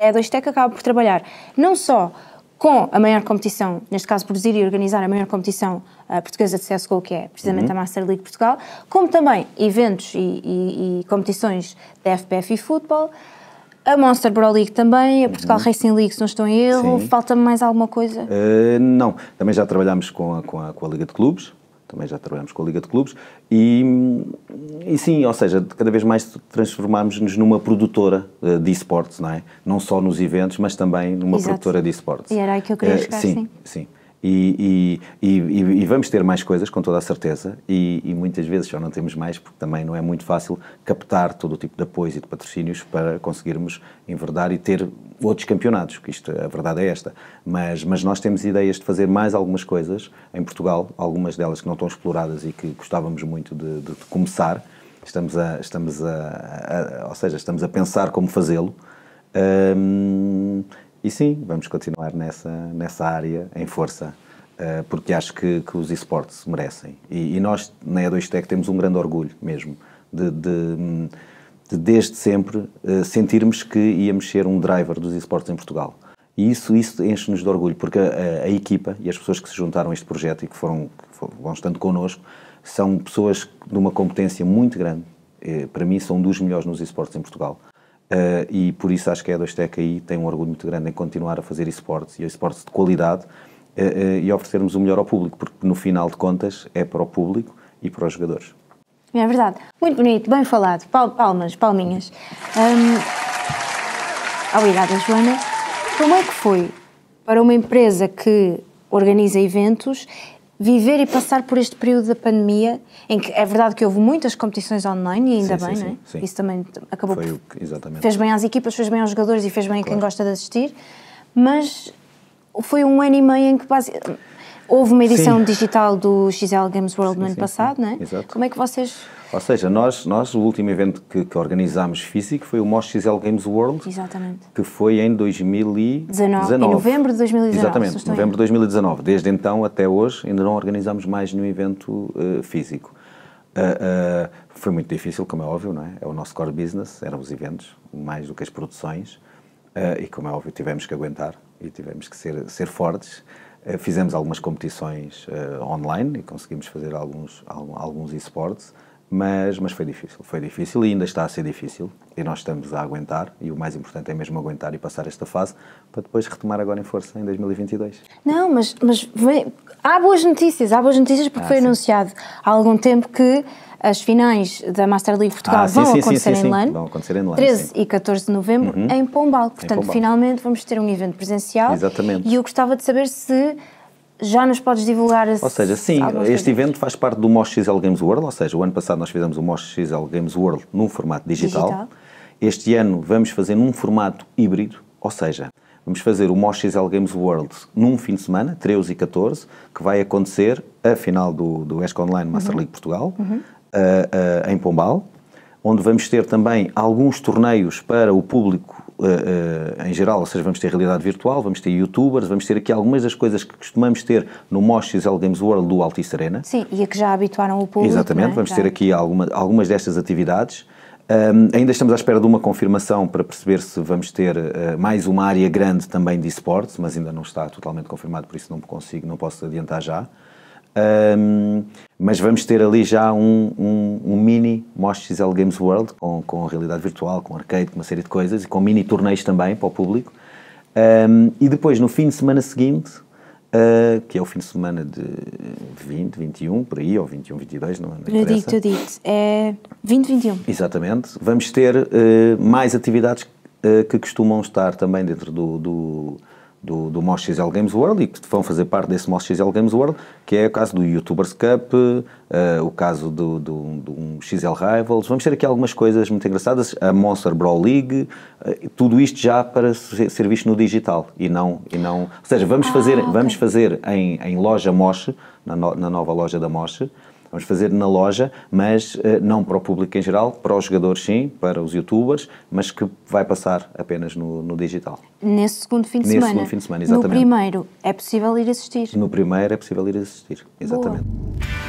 É a 2TEC acaba por trabalhar não só com a maior competição, neste caso produzir e organizar a maior competição uh, portuguesa de CSGO, que é precisamente uhum. a Master League Portugal, como também eventos e, e, e competições da FPF e futebol, a Monster Pro League também, a Portugal uhum. Racing League, se não estou em erro, falta-me mais alguma coisa? Uh, não, também já trabalhámos com a, com a, com a Liga de Clubes, também já trabalhamos com a Liga de Clubes, e, e sim, ou seja, cada vez mais transformámos-nos numa produtora eh, de esportes, não é? Não só nos eventos, mas também numa Exato. produtora de esportes. E era aí que eu queria eh, chegar, é, sim. sim. sim. E, e, e, e, vamos ter mais coisas, com toda a certeza, e, muitas vezes já não temos mais porque também não é muito fácil captar todo o tipo de apoios e de patrocínios para conseguirmos enverdar e ter outros campeonatos, que isto, a verdade é esta. Mas, mas nós temos ideias de fazer mais algumas coisas em Portugal, algumas delas que não estão exploradas e que gostávamos muito de, de, de começar. Estamos a, estamos a, a, ou seja, estamos a pensar como fazê-lo. Hum, e sim, vamos continuar nessa, nessa área em força, uh, porque acho que, que os esportes merecem. E, e, nós, na E2Tech, temos um grande orgulho mesmo de, de, de desde sempre, uh, sentirmos que íamos ser um driver dos esportes em Portugal. E isso, isso enche-nos de orgulho, porque a, a, equipa e as pessoas que se juntaram a este projeto e que foram, que foram vão estando connosco são pessoas de uma competência muito grande. Eh, para mim, são dos melhores nos esportes em Portugal. Uh, e por isso acho que a Edostec aí tem um orgulho muito grande em continuar a fazer esportes e esportes de qualidade uh, uh, e oferecermos o melhor ao público, porque no final de contas é para o público e para os jogadores. É verdade. Muito bonito, bem falado. Palmas, palminhas. Um... Obrigada, Joana. Como é que foi para uma empresa que organiza eventos viver e passar por este período da pandemia, em que é verdade que houve muitas competições online e ainda sim, bem, sim, não é? Sim. Isso também acabou Foi por... que, exatamente. Fez bem às equipas, fez bem aos jogadores e fez bem claro. a quem gosta de assistir, mas foi um ano e meio em que base... Houve uma edição Sim. digital do XL Games World sim, no ano sim, passado, sim. não é? Exato. Como é que vocês. Ou seja, nós, nós o último evento que, que organizámos físico foi o Most XL Games World. Exatamente. Que foi em 2019. Em novembro de 2019. Exatamente, novembro de 2019. Desde então até hoje ainda não organizámos mais nenhum evento uh, físico. Uh, uh, foi muito difícil, como é óbvio, não é? É o nosso core business, eram os eventos, mais do que as produções. e como é óbvio, tivemos que aguentar e tivemos que ser, ser fortes. Eh, fizemos algumas competições uh, online e conseguimos fazer alguns, alguns esportes, mas, mas foi difícil. Foi difícil e ainda está a ser difícil. E nós estamos a aguentar, e o mais importante é mesmo aguentar e passar esta fase para depois retomar agora em força em 2022. Não, mas, mas vem... há boas notícias, há boas notícias porque ah, foi sim. anunciado há algum tempo que as finais da Master League Portugal ah, vão, sim, acontecer sim, sim, vão, acontecer em LAN, 13 e 14 de novembro uhum. em Pombal. Portanto, em Pombal. finalmente vamos ter um evento presencial. Exatamente. E eu gostava de saber se já nos podes divulgar Ou seja, sim, este coisas. evento faz parte do Mosh XL Games World, ou seja, o ano passado nós fizemos o Mosh XL Games World num formato digital. digital. Este ano vamos fazer num formato híbrido, ou seja, vamos fazer o Mosh XL Games World num fim de semana, 13 e 14, que vai acontecer a final do, do ESC Online Master uhum. League Portugal, uhum uh, uh, em Pombal, onde vamos ter também alguns torneios para o público uh, em geral, ou seja, vamos ter realidade virtual, vamos ter youtubers, vamos ter aqui algumas das coisas que costumamos ter no Mosh XL Games World do Altice Arena. Sim, e a que já habituaram o público. Exatamente, é? vamos ter aqui alguma, algumas destas atividades. Um, ainda estamos à espera de uma confirmação para perceber se vamos ter uh, mais uma área grande também de esportes, mas ainda não está totalmente confirmado, por isso não consigo, não posso adiantar já. Um, mas vamos ter ali já um, um, um mini Most XL Games World com, com realidade virtual, com arcade, com uma série de coisas e com mini torneios também para o público. e depois, no fim de semana seguinte, Uh, que é o fim de semana de 20, 21, por aí, ou 21, 22, não, não interessa. Eu digo, eu digo é 20, 21. Exatamente. Vamos ter uh, mais atividades uh, que costumam estar também dentro do, do, do, do MOS XL Games World e que vão fazer parte desse MOS XL Games World, que é o caso do YouTubers Cup, uh, o caso do, do, do XL Rivals. Vamos ter aqui algumas coisas muito engraçadas, a Monster Brawl League, uh, tudo isto já para ser, ser, visto no digital e não. E não ou seja, vamos ah, fazer, okay. vamos fazer em, em loja MOS, na, no, na nova loja da MOS Vamos fazer na loja, mas eh, não para o público em geral, para os jogadores sim, para os youtubers, mas que vai passar apenas no, no digital. Nesse segundo fim de Nesse semana? Nesse segundo fim de semana, exatamente. No primeiro é possível ir assistir? No primeiro é possível ir assistir, exatamente. Boa.